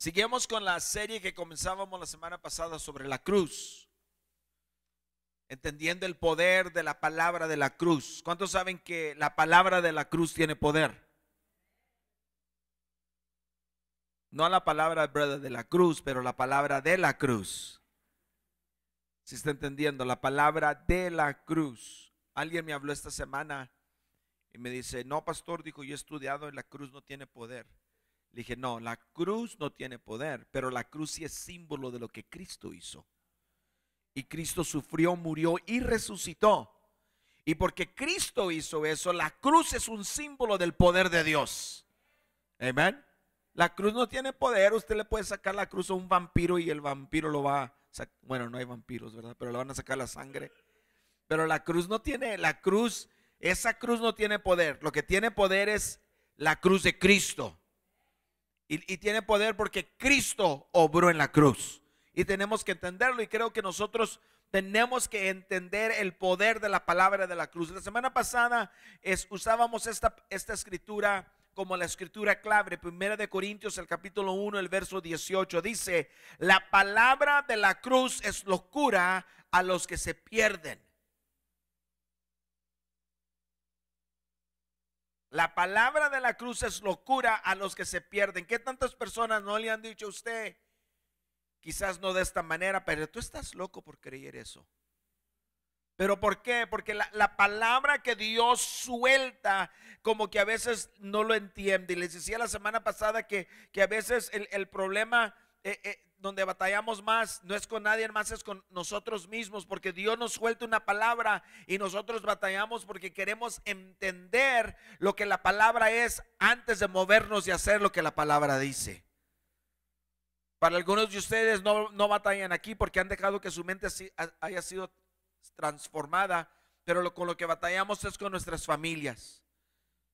Seguimos con la serie que comenzábamos la semana pasada sobre la cruz, entendiendo el poder de la palabra de la cruz. ¿Cuántos saben que la palabra de la cruz tiene poder? No la palabra de la cruz, pero la palabra de la cruz. Si está entendiendo, la palabra de la cruz. Alguien me habló esta semana y me dice, no, pastor, dijo, yo he estudiado y la cruz no tiene poder. Le dije, no, la cruz no tiene poder, pero la cruz sí es símbolo de lo que Cristo hizo. Y Cristo sufrió, murió y resucitó. Y porque Cristo hizo eso, la cruz es un símbolo del poder de Dios. Amén. La cruz no tiene poder. Usted le puede sacar la cruz a un vampiro y el vampiro lo va a Bueno, no hay vampiros, ¿verdad? Pero le van a sacar la sangre. Pero la cruz no tiene, la cruz, esa cruz no tiene poder. Lo que tiene poder es la cruz de Cristo. Y, tiene poder porque Cristo obró en la cruz. Y tenemos que entenderlo. Y creo que nosotros tenemos que entender el poder de la palabra de la cruz. La semana pasada es, usábamos esta, esta escritura como la escritura clave. Primera de Corintios, el capítulo 1, el verso 18. Dice, la palabra de la cruz es locura a los que se pierden La palabra de la cruz es locura a los que se pierden. ¿Qué tantas personas no le han dicho a usted? Quizás no de esta manera, pero tú estás loco por creer eso. ¿Pero por qué? Porque la, palabra que Dios suelta, como que a veces no lo entiende. Y les decía la semana pasada que, que a veces el, problema eh, eh, donde batallamos más no es con nadie más, es con nosotros mismos, porque Dios nos suelta una palabra y nosotros batallamos porque queremos entender lo que la palabra es antes de movernos y hacer lo que la palabra dice. Para algunos de ustedes no, batallan aquí porque han dejado que su mente haya sido transformada, pero con lo que batallamos es con nuestras familias,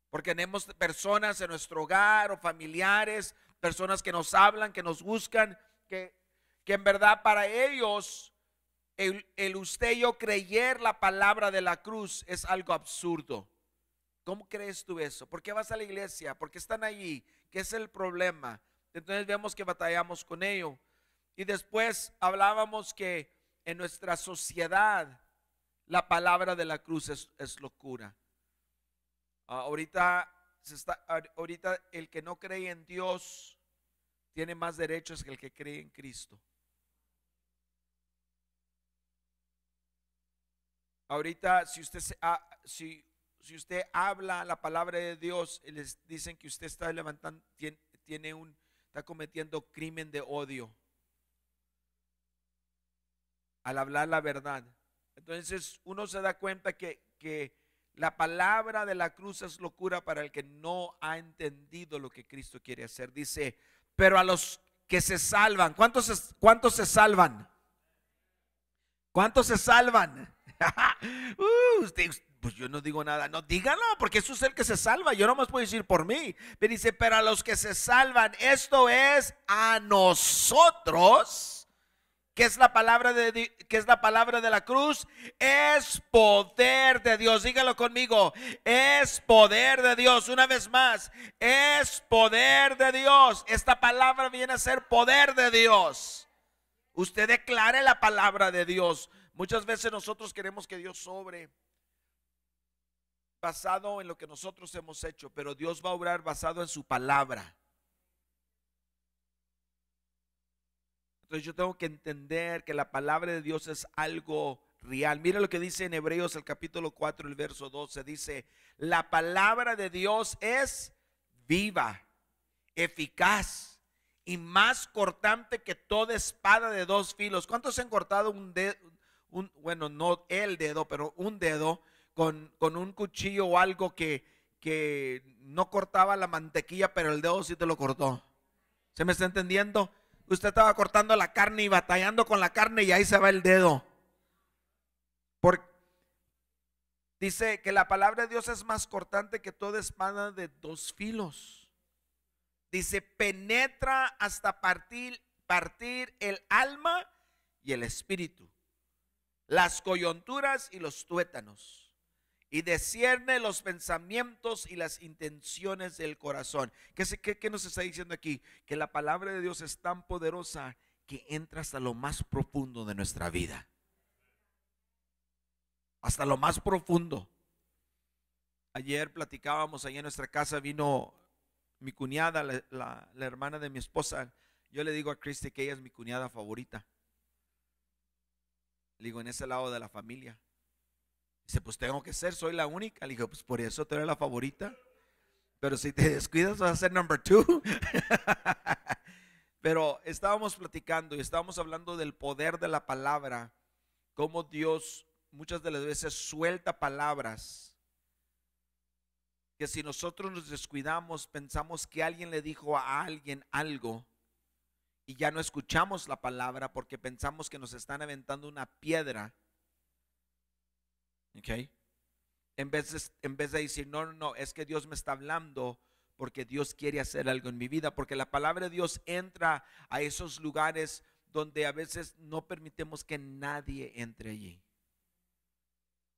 porque tenemos personas en nuestro hogar o familiares, personas que nos hablan, que nos buscan que, en verdad para ellos el, usted y yo creer la palabra de la cruz es algo absurdo. ¿Cómo crees tú eso? ¿Por qué vas a la iglesia? ¿Por qué están allí? ¿Qué es el problema? Entonces vemos que batallamos con ello. Y después hablábamos que en nuestra sociedad la palabra de la cruz es, locura. Ah, ahorita, ahorita el que no cree en Dios tiene más derechos que el que cree en Cristo. Ahorita, si usted, si, si, usted habla la palabra de Dios, les dicen que usted está levantando, un, está cometiendo crimen de odio al hablar la verdad. Entonces uno se da cuenta que, que la palabra de la cruz es locura para el que no ha entendido lo que Cristo quiere hacer. Dice, pero a los que se salvan. ¿Cuántos se, cuántos se salvan? ¿Cuántos se salvan? uh, pues yo no digo nada. No, díganlo, porque eso es el que se salva. Yo no más puedo decir por mí. Pero dice, pero a los que se salvan, esto es a nosotros que es la palabra de, es la palabra de la cruz, es poder de Dios. Dígalo conmigo, es poder de Dios. Una vez más, es poder de Dios. Esta palabra viene a ser poder de Dios. Usted declare la palabra de Dios. Muchas veces nosotros queremos que Dios sobre basado en lo que nosotros hemos hecho, pero Dios va a obrar basado en su palabra. Entonces yo tengo que entender que la palabra de Dios es algo real. Mira lo que dice en Hebreos el capítulo 4, el verso 12. Dice, la palabra de Dios es viva, eficaz y más cortante que toda espada de dos filos. ¿Cuántos han cortado un dedo? Un, bueno, no el dedo, pero un dedo con, un cuchillo o algo que, que no cortaba la mantequilla, pero el dedo sí te lo cortó. ¿Se me está entendiendo? usted estaba cortando la carne y batallando con la carne y ahí se va el dedo. dice que la palabra de Dios es más cortante que toda espada de dos filos. Dice, penetra hasta partir, partir el alma y el espíritu, las coyunturas y los tuétanos y descierne los pensamientos y las intenciones del corazón. ¿Qué, qué, nos está diciendo aquí? Que la palabra de Dios es tan poderosa que entra hasta lo más profundo de nuestra vida. Hasta lo más profundo. Ayer platicábamos, allá en nuestra casa vino mi cuñada, la, hermana de mi esposa. Yo le digo a cristo que ella es mi cuñada favorita. Le digo, en ese lado de la familia. Dice, pues tengo que ser, soy la única. Le dije, pues por eso tú eres la favorita. Pero si te descuidas vas a ser number two. Pero estábamos platicando y estábamos hablando del poder de la palabra, cómo Dios muchas de las veces suelta palabras que si nosotros nos descuidamos, pensamos que alguien le dijo a alguien algo y ya no escuchamos la palabra porque pensamos que nos están aventando una piedra ¿Ok? En vez, de, en vez de decir, no, no, no, es que Dios me está hablando porque Dios quiere hacer algo en mi vida, porque la palabra de Dios entra a esos lugares donde a veces no permitimos que nadie entre allí,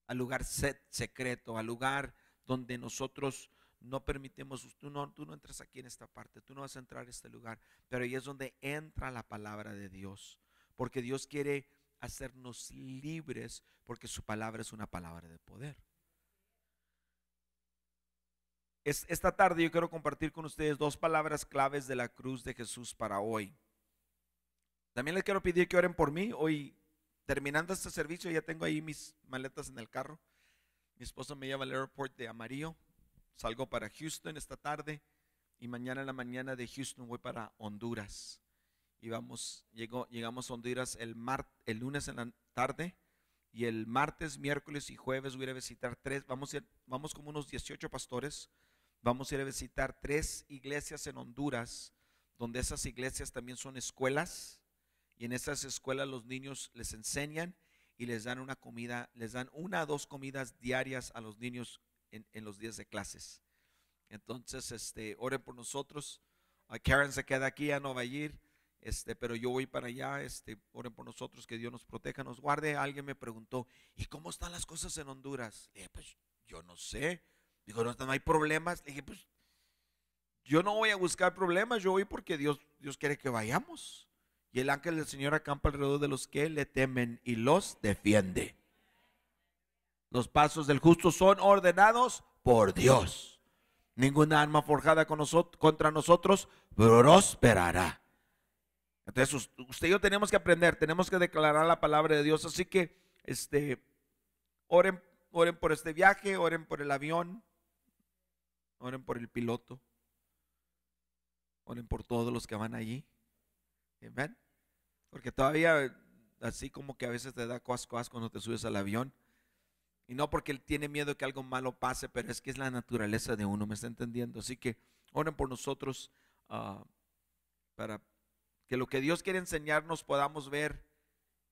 al lugar secreto, al lugar donde nosotros no permitimos, tú no, tú no entras aquí en esta parte, tú no vas a entrar a este lugar, pero ahí es donde entra la palabra de Dios, porque Dios quiere hacernos libres porque su palabra es una palabra de poder. Es, esta tarde yo quiero compartir con ustedes dos palabras claves de la cruz de Jesús para hoy. También les quiero pedir que oren por mí. Hoy, terminando este servicio, ya tengo ahí mis maletas en el carro. Mi esposa me lleva al aeropuerto de Amarillo. Salgo para Houston esta tarde y mañana en la mañana de Houston voy para Honduras vamos llegó, llegamos a Honduras el, mar, el lunes en la tarde y el martes, miércoles y jueves voy a, ir a visitar tres, vamos, vamos como unos 18 pastores, vamos a ir a visitar tres iglesias en Honduras, donde esas iglesias también son escuelas y en esas escuelas los niños les enseñan y les dan una comida, les dan una o dos comidas diarias a los niños en, los días de clases. Entonces, este, oren por nosotros. Ah, Karen se queda aquí a Nueva York. Este, pero yo voy para allá, este, oren por nosotros, que Dios nos proteja, nos guarde. Alguien me preguntó, ¿y cómo están las cosas en Honduras? Le pues yo no sé. Digo, no, no hay problemas. Le dije, pues yo no voy a buscar problemas, yo voy porque Dios, Dios quiere que vayamos. Y el ángel del Señor acampa alrededor de los que le temen y los defiende. Los pasos del justo son ordenados por Dios. Ninguna arma forjada contra nosotros prosperará. Entonces usted y yo tenemos que aprender, tenemos que declarar la palabra de Dios. Así que, este, oren, oren por este viaje, oren por el avión, oren por el piloto, oren por todos los que van allí. Amén. Porque todavía así como que a veces te da cuas cuando te subes al avión. Y no porque él tiene miedo que algo malo pase, pero es que es la naturaleza de uno, ¿me está entendiendo? Así que oren por nosotros ah, para que lo que Dios quiere enseñarnos podamos ver,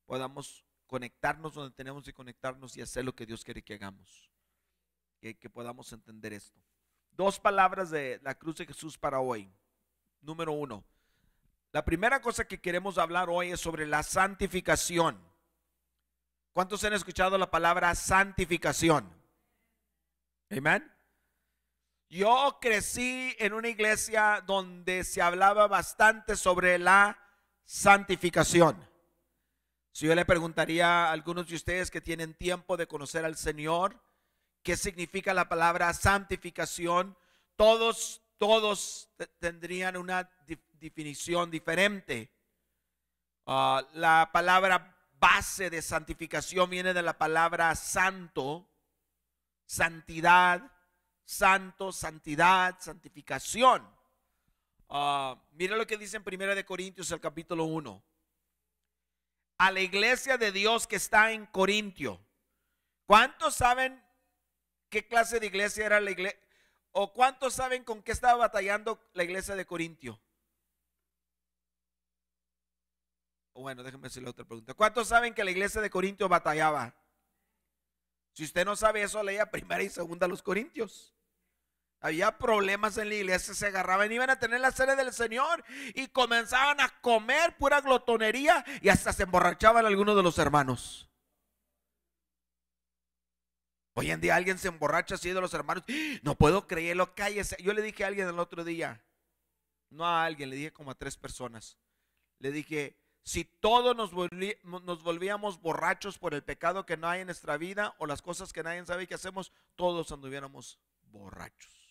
podamos conectarnos donde tenemos que conectarnos y hacer lo que Dios quiere que hagamos. Que, podamos entender esto. Dos palabras de la cruz de Jesús para hoy. Número uno. La primera cosa que queremos hablar hoy es sobre la santificación. ¿Cuántos han escuchado la palabra santificación? Amén. Yo crecí en una iglesia donde se hablaba bastante sobre la santificación. Si yo le preguntaría a algunos de ustedes que tienen tiempo de conocer al Señor, ¿qué significa la palabra santificación? Todos, todos tendrían una definición diferente. Ah, la palabra base de santificación viene de la palabra santo, santidad, santo, santidad, santificación. Ah, mira lo que dice en 1 Corintios, el capítulo 1. A la iglesia de Dios que está en Corintio. ¿Cuántos saben qué clase de iglesia era la iglesia? ¿O cuántos saben con qué estaba batallando la iglesia de Corintio? Bueno, déjenme la otra pregunta. ¿Cuántos saben que la iglesia de Corintio batallaba? Si usted no sabe eso, leía primera y segunda los Corintios. Había problemas en la iglesia, se agarraban, y iban a tener la sede del Señor y comenzaban a comer pura glotonería y hasta se emborrachaban algunos de los hermanos. Hoy en día alguien se emborracha así de los hermanos. ¡Ah! No puedo creerlo, cállese. Yo le dije a alguien el otro día, no a alguien, le dije como a tres personas. Le dije, si todos nos, volvíamos borrachos por el pecado que no hay en nuestra vida o las cosas que nadie sabe que hacemos, todos anduviéramos borrachos.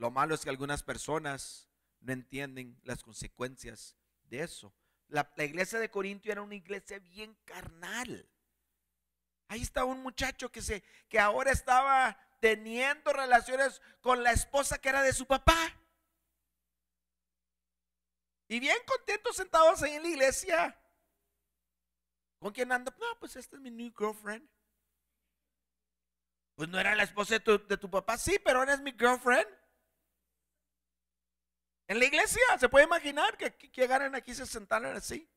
Lo malo es que algunas personas no entienden las consecuencias de eso. La, iglesia de Corintio era una iglesia bien carnal. Ahí estaba un muchacho que, se, que ahora estaba teniendo relaciones con la esposa que era de su papá. Y bien contentos sentados ahí en la iglesia. ¿Con quién anda. No, pues esta es mi new girlfriend. Pues no era la esposa de tu, papá, sí, pero ahora es mi girlfriend. En la iglesia, ¿se puede imaginar que, llegaran aquí y se sentaran así?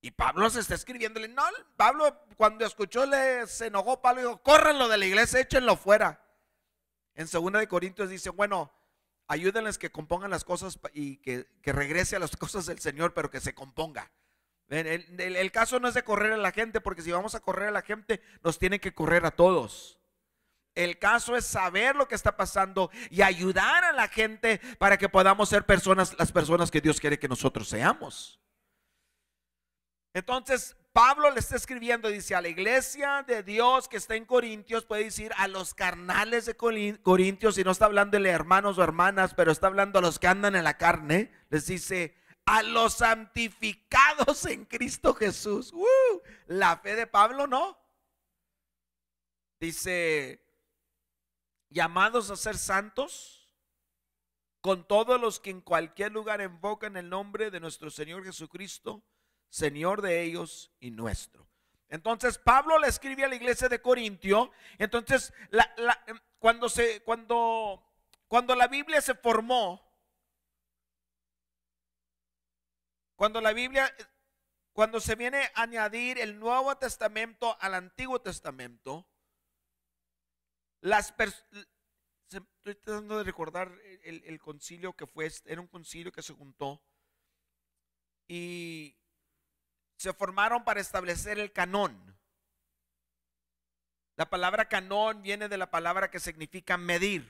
Y Pablo se está escribiéndole, no, Pablo cuando escuchó le, se enojó, Pablo dijo, córranlo de la iglesia, échenlo fuera. En 2 de Corintios dice, bueno, ayúdenles que compongan las cosas y que, regrese a las cosas del Señor, pero que se componga. El, el caso no es de correr a la gente, porque si vamos a correr a la gente, nos tiene que correr a todos. El caso es saber lo que está pasando y ayudar a la gente para que podamos ser personas, las personas que Dios quiere que nosotros seamos. Entonces, Pablo le está escribiendo, dice, a la iglesia de Dios que está en Corintios, puede decir a los carnales de Corintios, y no está hablando de hermanos o hermanas, pero está hablando a los que andan en la carne, les dice, a los santificados en Cristo Jesús. ¡Uh! la fe de Pablo no. Dice, llamados a ser santos, con todos los que en cualquier lugar invocan el nombre de nuestro Señor Jesucristo, Señor de ellos y nuestro. Entonces Pablo le escribe a la iglesia de Corintio. Entonces, em, cuando, se, cuando, cuando la Biblia se formó, cuando la Biblia, cuando se viene a añadir el Nuevo Testamento al Antiguo Testamento, las Estoy tratando de recordar el, el, concilio que fue, este, era un concilio que se juntó y se formaron para establecer el canón. La palabra canón viene de la palabra que significa medir.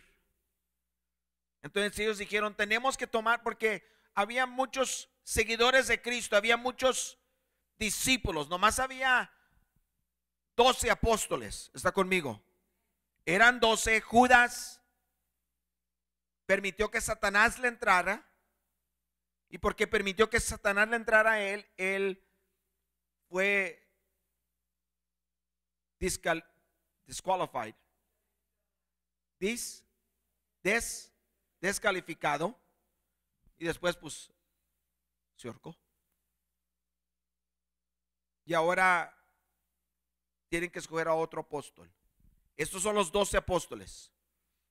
Entonces ellos dijeron, tenemos que tomar, porque había muchos seguidores de Cristo, había muchos discípulos, nomás había 12 apóstoles, está conmigo. Eran doce. Judas permitió que Satanás le entrara. Y porque permitió que Satanás le entrara a él, él fue disqualified. descalificado. Y después, pues, se orcó. Y ahora tienen que escoger a otro apóstol. Estos son los doce apóstoles.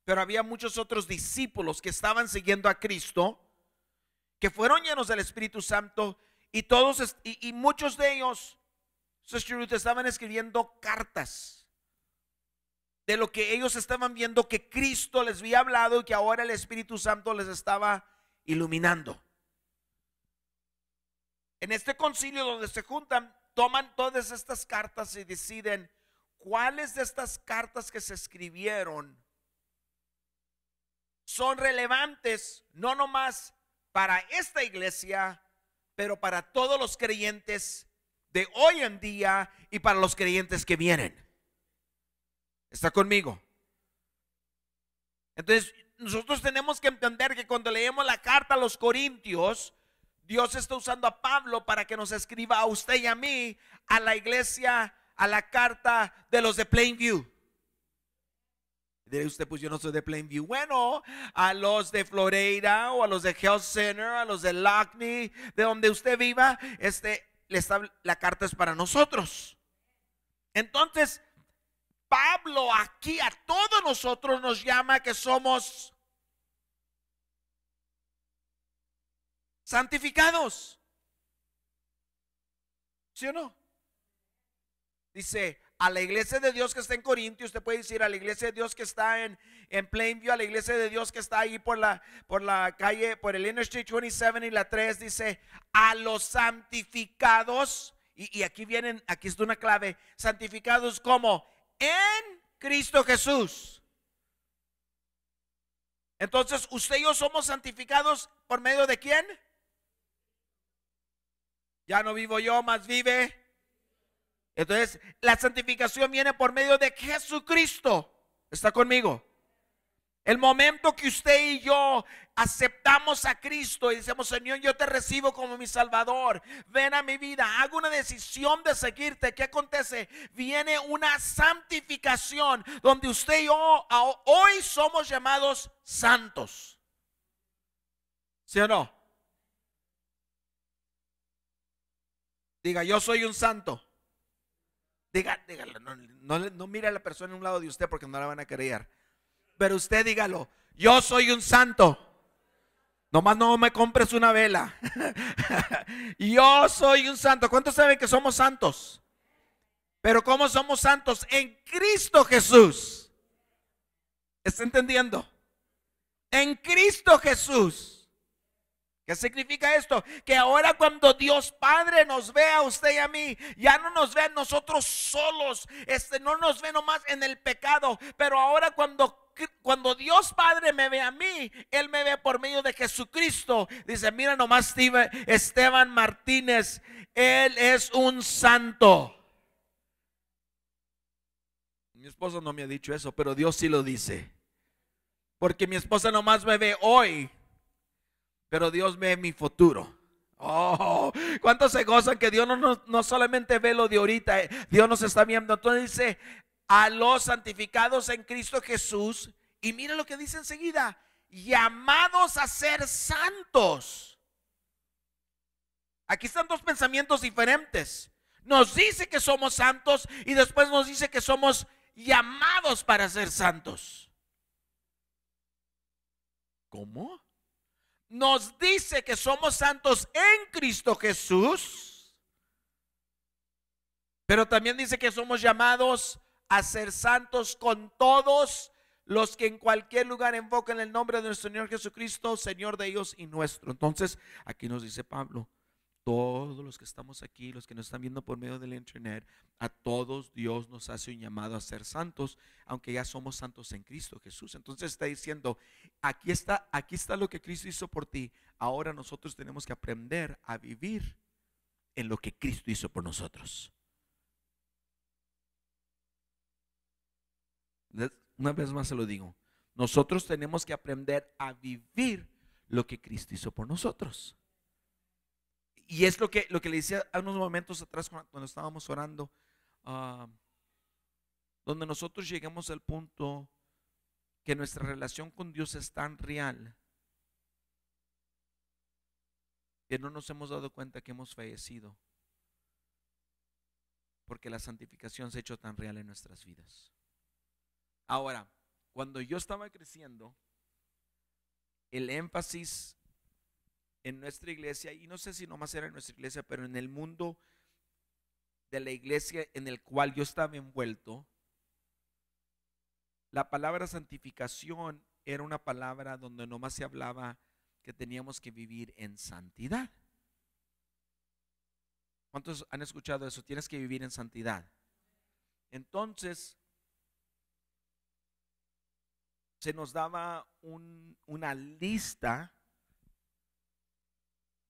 Pero había muchos otros discípulos que estaban siguiendo a Cristo, que fueron llenos del Espíritu Santo y todos y, muchos de ellos, estaban escribiendo cartas de lo que ellos estaban viendo que Cristo les había hablado y que ahora el Espíritu Santo les estaba iluminando. En este concilio donde se juntan, toman todas estas cartas y deciden cuáles de estas cartas que se escribieron son relevantes no nomás para esta iglesia, pero para todos los creyentes de hoy en día y para los creyentes que vienen. ¿Está conmigo? Entonces, nosotros tenemos que entender que cuando leemos la carta a los Corintios, Dios está usando a Pablo para que nos escriba a usted y a mí, a la iglesia a la carta de los de Plainview. Diré usted, pues yo no soy de Plainview. Bueno, a los de Floreira, o a los de Health Center, a los de Lockney, de donde usted viva, este, la carta es para nosotros. Entonces, Pablo aquí a todos nosotros nos llama que somos santificados. ¿Sí o no? Dice, a la iglesia de Dios que está en Corintio, usted puede decir a la iglesia de Dios que está en, en Plainview, a la iglesia de Dios que está ahí por la, por la calle, por el Inner Street 27 y la 3, dice, a los santificados, y, aquí vienen, aquí está una clave, santificados como en Cristo Jesús. Entonces, usted y yo somos santificados por medio de quién? Ya no vivo yo, más vive entonces, la santificación viene por medio de Jesucristo. ¿Está conmigo? El momento que usted y yo aceptamos a Cristo y decimos, Señor, yo te recibo como mi Salvador, ven a mi vida, hago una decisión de seguirte, ¿qué acontece? Viene una santificación donde usted y yo hoy somos llamados santos. ¿Sí o no? Diga, yo soy un santo. Diga, dígalo, no, no, mire a la persona en un lado de usted porque no la van a creer. Pero usted dígalo, yo soy un santo. Nomás no me compres una vela. yo soy un santo. ¿Cuántos saben que somos santos? Pero ¿cómo somos santos? En Cristo Jesús. ¿Está entendiendo? En Cristo Jesús. ¿Qué significa esto? Que ahora cuando Dios Padre nos ve a usted y a mí, ya no nos ve a nosotros solos, este, no nos ve nomás en el pecado, pero ahora cuando, cuando Dios Padre me ve a mí, Él me ve por medio de Jesucristo. Dice, mira nomás Esteban Martínez, Él es un santo. Mi esposa no me ha dicho eso, pero Dios sí lo dice. Porque mi esposa nomás me ve hoy, pero Dios ve mi futuro. Oh, ¿cuántos se gozan que Dios no, solamente ve lo de ahorita, eh, Dios nos está viendo? Entonces dice, a los santificados en Cristo Jesús, y mira lo que dice enseguida, llamados a ser santos. Aquí están dos pensamientos diferentes. Nos dice que somos santos y después nos dice que somos llamados para ser santos. ¿Cómo? nos dice que somos santos en Cristo Jesús, pero también dice que somos llamados a ser santos con todos los que en cualquier lugar invoquen el nombre de nuestro Señor Jesucristo, Señor de ellos y nuestro. Entonces, aquí nos dice Pablo, todos los que estamos aquí, los que nos están viendo por medio del internet, a todos Dios nos hace un llamado a ser santos, aunque ya somos santos en Cristo Jesús. Entonces está diciendo, aquí está, aquí está lo que Cristo hizo por ti. Ahora nosotros tenemos que aprender a vivir en lo que Cristo hizo por nosotros. Una vez más se lo digo, nosotros tenemos que aprender a vivir lo que Cristo hizo por nosotros y es lo que, lo que le decía a unos momentos atrás cuando estábamos orando, ah, donde nosotros llegamos al punto que nuestra relación con Dios es tan real que no nos hemos dado cuenta que hemos fallecido porque la santificación se ha hecho tan real en nuestras vidas. Ahora, cuando yo estaba creciendo, el énfasis en nuestra iglesia, y no sé si nomás era en nuestra iglesia, pero en el mundo de la iglesia en el cual yo estaba envuelto, la palabra santificación era una palabra donde nomás se hablaba que teníamos que vivir en santidad. ¿Cuántos han escuchado eso? Tienes que vivir en santidad. Entonces, se nos daba una lista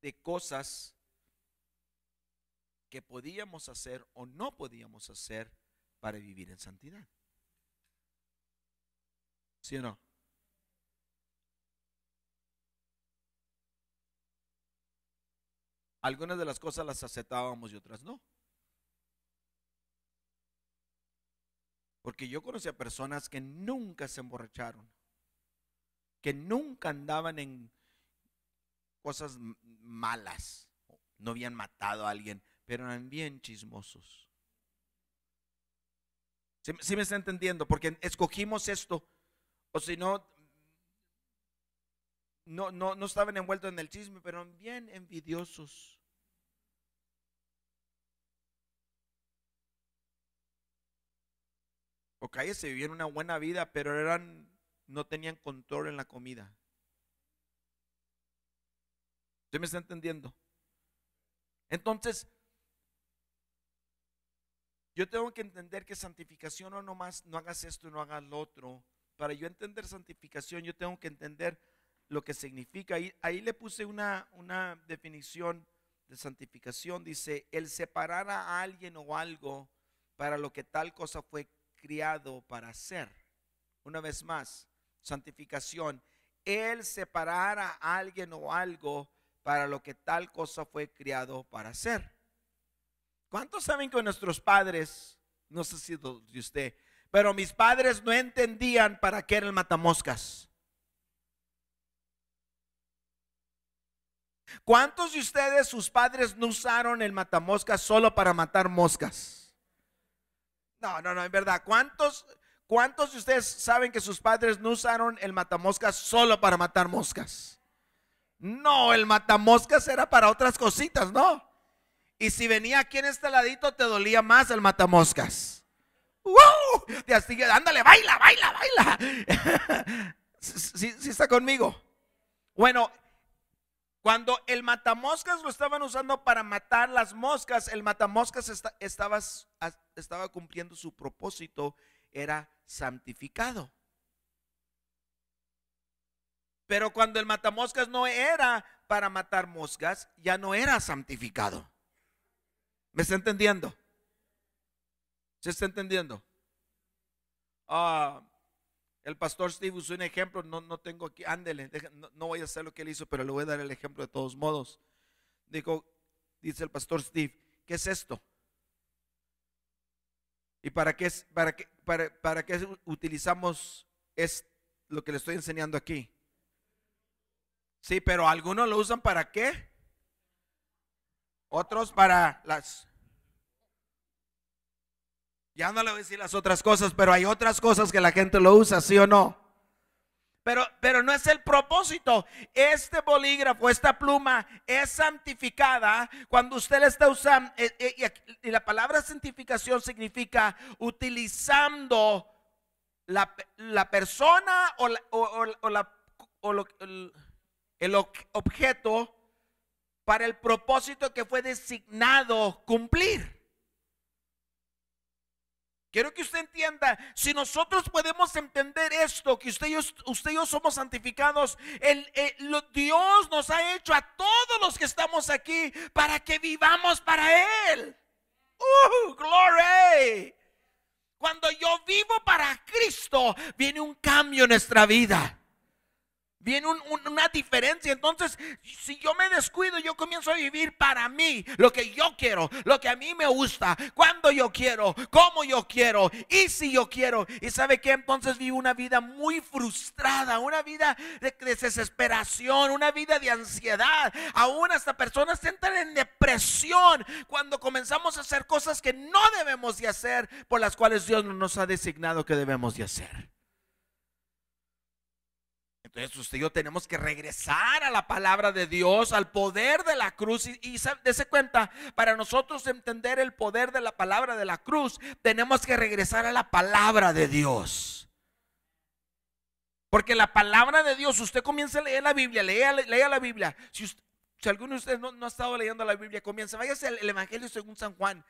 de cosas que podíamos hacer o no podíamos hacer para vivir en santidad. ¿Sí o no? Algunas de las cosas las aceptábamos y otras no. Porque yo conocí a personas que nunca se emborracharon, que nunca andaban en, cosas malas, no habían matado a alguien, pero eran bien chismosos. Si ¿Sí, me está entendiendo? Porque escogimos esto, o si no, no, no, estaban envueltos en el chisme, pero eran bien envidiosos. O se vivían una buena vida, pero eran, no tenían control en la comida. Usted me está entendiendo? Entonces, yo tengo que entender que santificación no nomás no hagas esto no hagas lo otro. Para yo entender santificación, yo tengo que entender lo que significa. Ahí, le puse una, una definición de santificación. Dice, el separar a alguien o algo para lo que tal cosa fue criado para hacer. Una vez más, santificación. El separar a alguien o algo para lo que tal cosa fue criado para hacer. ¿Cuántos saben que nuestros padres, no sé si de usted, pero mis padres no entendían para qué era el matamoscas? ¿Cuántos de ustedes, sus padres, no usaron el matamoscas solo para matar moscas? No, no, no, en verdad. ¿Cuántos, cuántos de ustedes saben que sus padres no usaron el matamoscas solo para matar moscas? No, el matamoscas era para otras cositas, ¿no? Y si venía aquí en este ladito, te dolía más el matamoscas. ¡Wow! Te así, ándale, baila, baila, baila. ¿Sí, está conmigo? Bueno, cuando el matamoscas lo estaban usando para matar las moscas, el matamoscas estaba cumpliendo su propósito, era santificado. Pero cuando el matamoscas no era para matar moscas, ya no era santificado. ¿Me está entendiendo? ¿Se está entendiendo? Ah, el pastor Steve usó un ejemplo, no, no tengo aquí, ándele, no, voy a hacer lo que él hizo, pero le voy a dar el ejemplo de todos modos. Dijo, dice el pastor Steve, ¿qué es esto? ¿Y para qué, para para, para qué utilizamos es, lo que le estoy enseñando aquí? Sí, pero algunos lo usan para qué? Otros para las... Ya no le voy a decir las otras cosas, pero hay otras cosas que la gente lo usa, ¿sí o no? Pero, pero no es el propósito. Este bolígrafo, esta pluma es santificada cuando usted la está usando. Eh, eh, y la palabra santificación significa utilizando la, persona o, la, o, o lo, el objeto para el propósito que fue designado cumplir. Quiero que usted entienda, si nosotros podemos entender esto, que usted y somos santificados, el, Dios nos ha hecho a todos los que estamos aquí para que vivamos para Él. ¡Uh, glory! Cuando yo vivo para Cristo, viene un cambio en nuestra vida. Viene una diferencia. Entonces, si yo me descuido, yo comienzo a vivir para mí, lo que yo quiero, lo que a mí me gusta, cuando yo quiero, cómo yo quiero y si yo quiero. Y sabe que entonces vivo una vida muy frustrada, una vida de desesperación, una vida de ansiedad. Aún hasta personas entran en depresión cuando comenzamos a hacer cosas que no debemos de hacer, por las cuales Dios nos ha designado que debemos de hacer. Entonces usted y yo tenemos que regresar a la palabra de Dios, al poder de la cruz. Y, dése cuenta, para nosotros entender el poder de la palabra de la cruz, tenemos que regresar a la palabra de Dios. Porque la palabra de Dios, usted comienza a leer la Biblia, lea, la Biblia. Si, alguno de ustedes no, ha estado leyendo la Biblia, comienza, váyase al Evangelio según San Juan.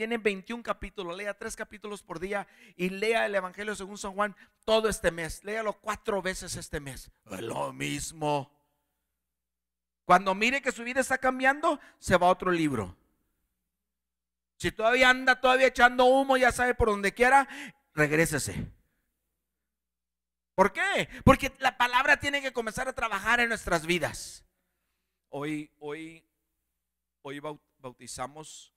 Tiene 21 capítulos, lea tres capítulos por día y lea el Evangelio según San Juan todo este mes. Léalo cuatro veces este mes. Lo mismo. Cuando mire que su vida está cambiando, se va a otro libro. Si todavía anda, todavía echando humo, ya sabe por donde quiera, regrésese. ¿Por qué? Porque la palabra tiene que comenzar a trabajar en nuestras vidas. Hoy, hoy, hoy bautizamos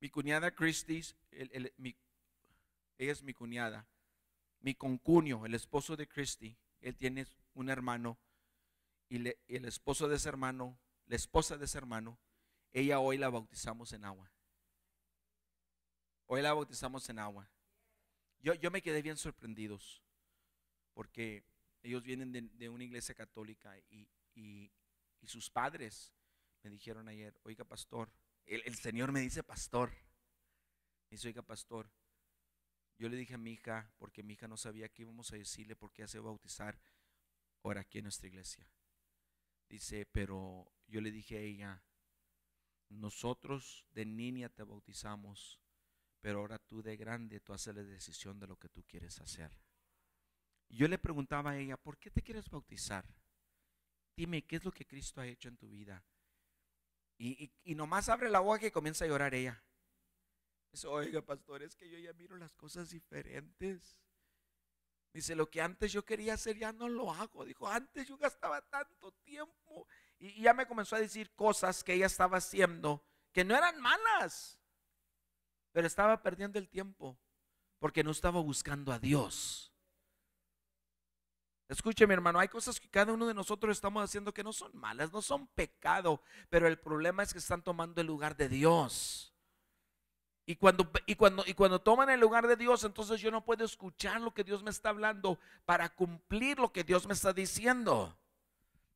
mi cuñada Christie, ella es mi cuñada. Mi concuño, el esposo de Christie, él tiene un hermano y, el esposo de ese hermano, la esposa de ese hermano, ella hoy la bautizamos en agua. Hoy la bautizamos en agua. Yo, yo me quedé bien sorprendidos porque ellos vienen de, una iglesia católica y sus padres me dijeron ayer, oiga pastor, el, Señor me dice pastor. y dice, oiga, pastor, yo le dije a mi hija, porque mi hija no sabía qué íbamos a decirle, porque qué hace bautizar ahora aquí en nuestra iglesia. Dice, pero yo le dije a ella, nosotros de niña te bautizamos, pero ahora tú de grande, tú haces la decisión de lo que tú quieres hacer. Yo le preguntaba a ella, ¿por qué te quieres bautizar? Dime, ¿qué es lo que Cristo ha hecho en tu vida? Y, nomás abre la boca y comienza a llorar ella. Dice, oiga, pastor, es que yo ya miro las cosas diferentes. Dice, lo que antes yo quería hacer ya no lo hago. Dijo, antes yo gastaba tanto tiempo. Y, y ya me comenzó a decir cosas que ella estaba haciendo que no eran malas, pero estaba perdiendo el tiempo porque no estaba buscando a Dios. Escúcheme hermano, hay cosas que cada uno de nosotros estamos haciendo que no son malas, no son pecado, pero el problema es que están tomando el lugar de Dios. Y cuando, y, cuando, y cuando toman el lugar de Dios, entonces yo no puedo escuchar lo que Dios me está hablando para cumplir lo que Dios me está diciendo.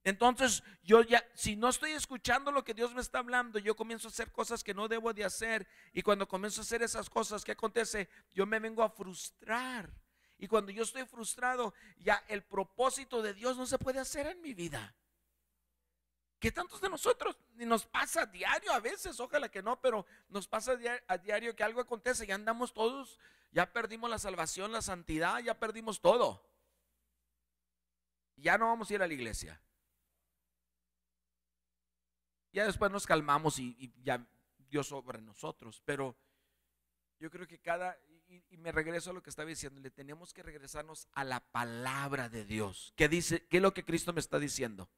Entonces yo ya, si no estoy escuchando lo que Dios me está hablando, yo comienzo a hacer cosas que no debo de hacer. Y cuando comienzo a hacer esas cosas, ¿qué acontece? Yo me vengo a frustrar y cuando yo estoy frustrado, ya el propósito de Dios no se puede hacer en mi vida. Que tantos de nosotros nos pasa a diario a veces, ojalá que no, pero nos pasa a diario que algo acontece y andamos todos, ya perdimos la salvación, la santidad, ya perdimos todo. Ya no vamos a ir a la iglesia. Ya después nos calmamos y, y ya Dios sobre nosotros, pero yo creo que cada, y, me regreso a lo que estaba diciendo, le tenemos que regresarnos a la palabra de Dios. ¿Qué dice? ¿Qué es lo que Cristo me está diciendo?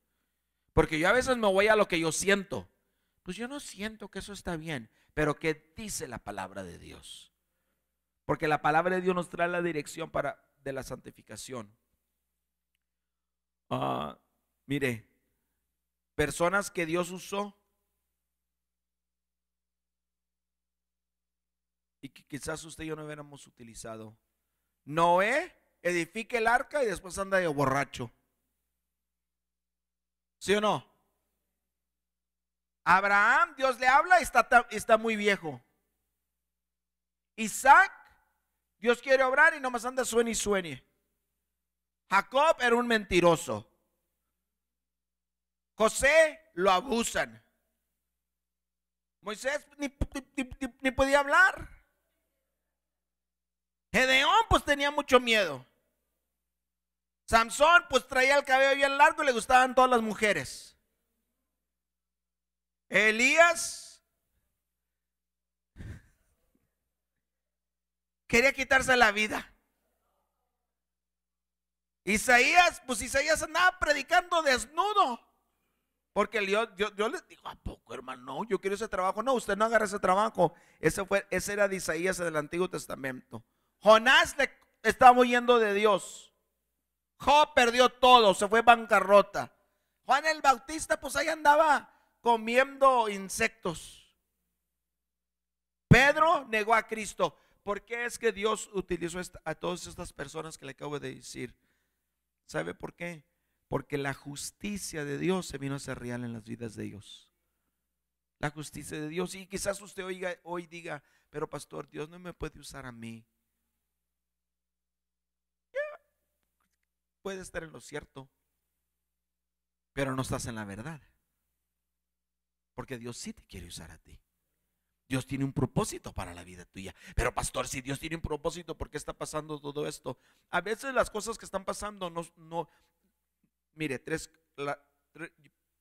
Porque yo a veces me voy a lo que yo siento. Pues yo no siento que eso está bien, pero ¿qué dice la palabra de Dios? Porque la palabra de Dios nos trae la dirección para, de la santificación. Ah, mire, personas que Dios usó y que quizás usted y yo no hubiéramos utilizado. Noé edifica el arca y después anda de borracho. ¿Sí o no? Abraham, Dios le habla y está, está muy viejo. Isaac, Dios quiere obrar y nomás anda suene y suene. Jacob era un mentiroso. José lo abusan. Moisés ni podía hablar. Gedeón pues tenía mucho miedo. Sansón pues traía el cabello bien largo y le gustaban todas las mujeres. Elías quería quitarse la vida. Isaías, pues Isaías andaba predicando desnudo. Porque yo, les digo, ¿a poco hermano? yo quiero ese trabajo. No, usted no agarra ese trabajo. Ese, fue, ese era de Isaías del Antiguo Testamento. Jonás le estaba huyendo de Dios. Job perdió todo, se fue bancarrota. Juan el Bautista, pues ahí andaba comiendo insectos. Pedro negó a Cristo. ¿Por qué es que Dios utilizó a todas estas personas que le acabo de decir? ¿Sabe por qué? Porque la justicia de Dios se vino a ser real en las vidas de ellos. La justicia de Dios. Y quizás usted oiga, hoy diga, pero pastor, Dios no me puede usar a mí. puedes estar en lo cierto, pero no estás en la verdad. Porque Dios sí te quiere usar a ti. Dios tiene un propósito para la vida tuya. Pero pastor, si Dios tiene un propósito, ¿por qué está pasando todo esto? A veces las cosas que están pasando no... no mire, tres,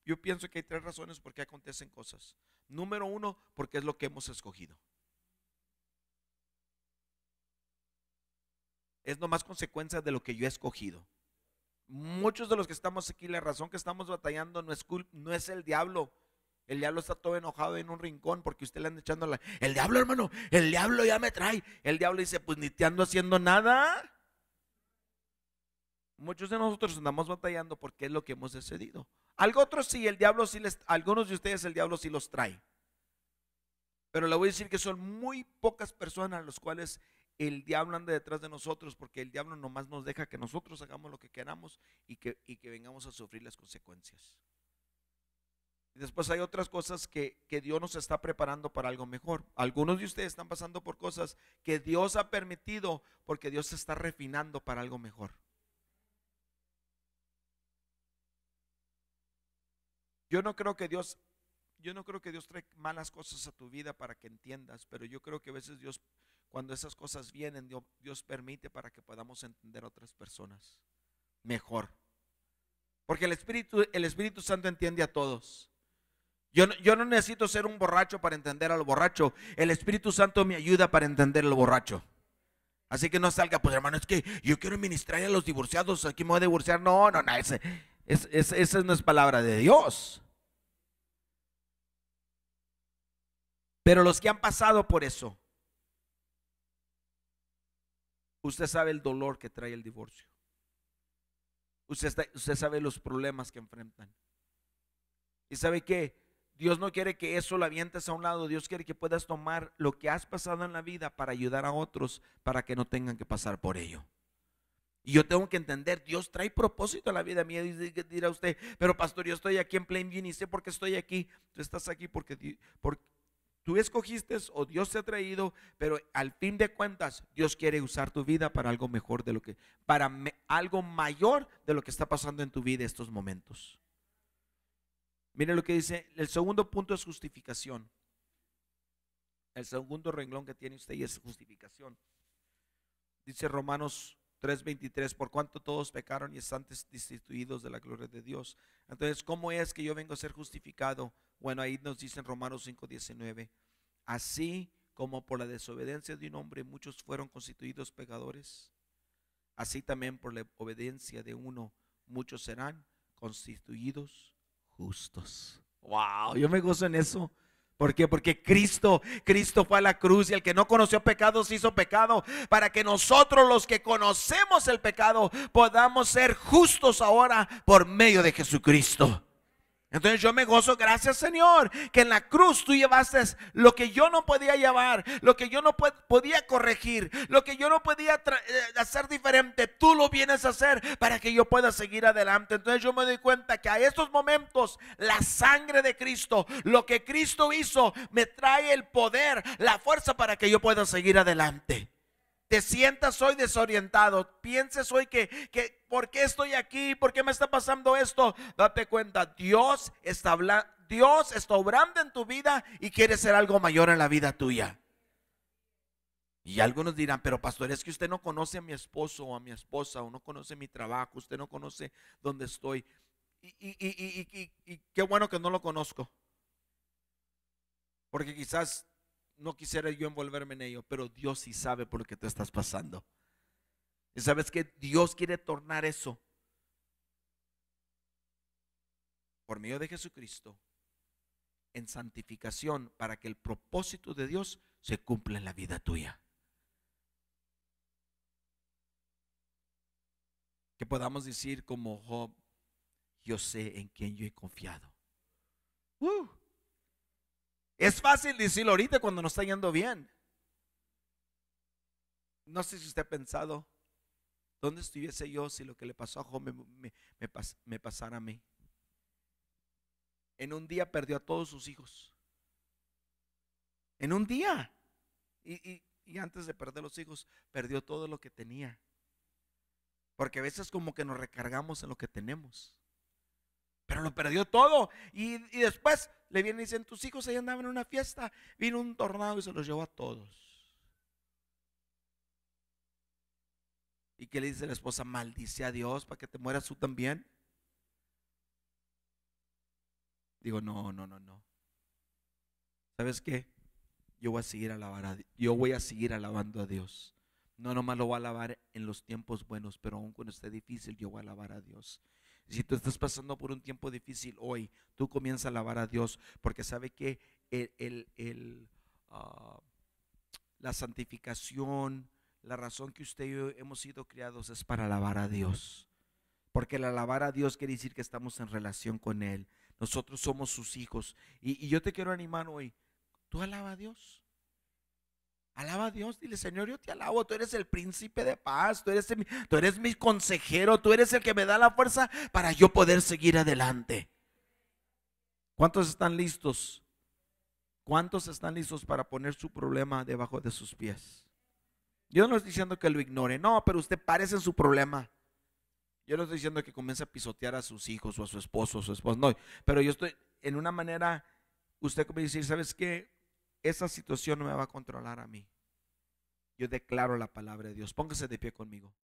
yo pienso que hay tres razones por qué acontecen cosas. Número uno, porque es lo que hemos escogido. Es nomás consecuencia de lo que yo he escogido muchos de los que estamos aquí, la razón que estamos batallando no es, no es el diablo. El diablo está todo enojado en un rincón porque usted le anda echando la... El diablo, hermano, el diablo ya me trae. El diablo dice, pues ni te ando haciendo nada. Muchos de nosotros andamos batallando porque es lo que hemos decidido. Algo otro sí, el diablo sí les... Algunos de ustedes el diablo sí los trae. Pero le voy a decir que son muy pocas personas a las cuales el diablo anda detrás de nosotros porque el diablo nomás nos deja que nosotros hagamos lo que queramos y que, vengamos a sufrir las consecuencias. después hay otras cosas que, que Dios nos está preparando para algo mejor. Algunos de ustedes están pasando por cosas que Dios ha permitido porque Dios se está refinando para algo mejor. Yo no creo que Dios, yo no creo que Dios trae malas cosas a tu vida para que entiendas, pero yo creo que a veces Dios cuando esas cosas vienen, Dios, permite para que podamos entender a otras personas mejor. Porque el Espíritu, el Espíritu Santo entiende a todos. Yo no, yo no, necesito ser un borracho para entender al borracho. El Espíritu Santo me ayuda para entender al borracho. Así que no salga, pues hermano, es que yo quiero ministrar a los divorciados, aquí me voy a divorciar. No, no, no, ese, esa no es palabra de Dios. Pero los que han pasado por eso, Usted sabe el dolor que trae el divorcio. Usted, usted sabe los problemas que enfrentan. Y sabe que Dios no quiere que eso lo avientes a un lado. Dios quiere que puedas tomar lo que has pasado en la vida para ayudar a otros para que no tengan que pasar por ello. Y yo tengo que entender, Dios trae propósito a la vida mía. Y dirá usted, pero pastor, yo estoy aquí en Plain y sé por qué estoy aquí. Tú estás aquí porque, porque Tú escogiste o Dios te ha traído, pero al fin de cuentas Dios quiere usar tu vida para algo mejor de lo que, para algo mayor de lo que está pasando en tu vida estos momentos. Mire lo que dice, el segundo punto es justificación. El segundo renglón que tiene usted es justificación. Dice Romanos 3:23, por cuanto todos pecaron y están destituidos de la gloria de Dios. Entonces, ¿cómo es que yo vengo a ser justificado? Bueno, ahí nos dicen Romanos 5:19, así como por la desobediencia de un hombre muchos fueron constituidos pecadores, así también por la obediencia de uno muchos serán constituidos justos. Wow, yo me gozo en eso. ¿Por qué? Porque Cristo, Cristo fue a la cruz y el que no conoció pecado se hizo pecado para que nosotros los que conocemos el pecado podamos ser justos ahora por medio de Jesucristo. Entonces yo me gozo, gracias Señor, que en la cruz tú llevaste lo que yo no podía llevar, lo que yo no podía corregir, lo que yo no podía eh, hacer diferente, tú lo vienes a hacer para que yo pueda seguir adelante. Entonces yo me doy cuenta que a estos momentos la sangre de Cristo, lo que Cristo hizo, me trae el poder, la fuerza para que yo pueda seguir adelante te sientas hoy desorientado, pienses hoy que, que ¿por qué estoy aquí? ¿Por qué me está pasando esto? Date cuenta, Dios está hablando, Dios está obrando en tu vida y quiere ser algo mayor en la vida tuya. Y algunos dirán, pero pastor, es que usted no conoce a mi esposo o a mi esposa, o no conoce mi trabajo, usted no conoce dónde estoy. Y, y, y, y qué bueno que no lo conozco. Porque quizás no quisiera yo envolverme en ello, pero Dios sí sabe por lo que te estás pasando. Y sabes que Dios quiere tornar eso por medio de Jesucristo en santificación para que el propósito de Dios se cumpla en la vida tuya. Que podamos decir como Job, yo sé en quién yo he confiado. ¡Uh! Es fácil decirlo ahorita cuando no está yendo bien. No sé si usted ha pensado, ¿dónde estuviese yo si lo que le pasó a Job me, pasara a mí? En un día perdió a todos sus hijos. En un día. Y, y antes de perder los hijos, perdió todo lo que tenía. Porque a veces como que nos recargamos en lo que tenemos pero lo perdió todo. Y, después le vienen y dicen, tus hijos ahí andaban en una fiesta, vino un tornado y se los llevó a todos. ¿Y qué le dice la esposa? Maldice a Dios para que te mueras tú también. Digo, no, no, no, no. ¿Sabes qué? Yo voy a seguir alabando yo voy a seguir alabando a Dios. No nomás lo voy a alabar en los tiempos buenos, pero aún cuando esté difícil, yo voy a alabar a Dios. Si tú estás pasando por un tiempo difícil hoy, tú comienza a alabar a Dios porque sabe que ah, la santificación, la razón que usted y yo hemos sido criados es para alabar a Dios. Porque el alabar a Dios quiere decir que estamos en relación con Él. Nosotros somos sus hijos. Y, y yo te quiero animar hoy. Tú alaba a Dios. Alaba a Dios, dile, Señor, yo te alabo, tú eres el príncipe de paz, tú eres, tú eres mi consejero, tú eres el que me da la fuerza para yo poder seguir adelante. ¿Cuántos están listos? ¿Cuántos están listos para poner su problema debajo de sus pies? Yo no estoy diciendo que lo ignore, no, pero usted parece en su problema. Yo no estoy diciendo que comience a pisotear a sus hijos o a su esposo o su esposa, no, pero yo estoy en una manera, usted como dice, decir, ¿sabes qué? esa situación no me va a controlar a mí. Yo declaro la palabra de Dios. Póngase de pie conmigo.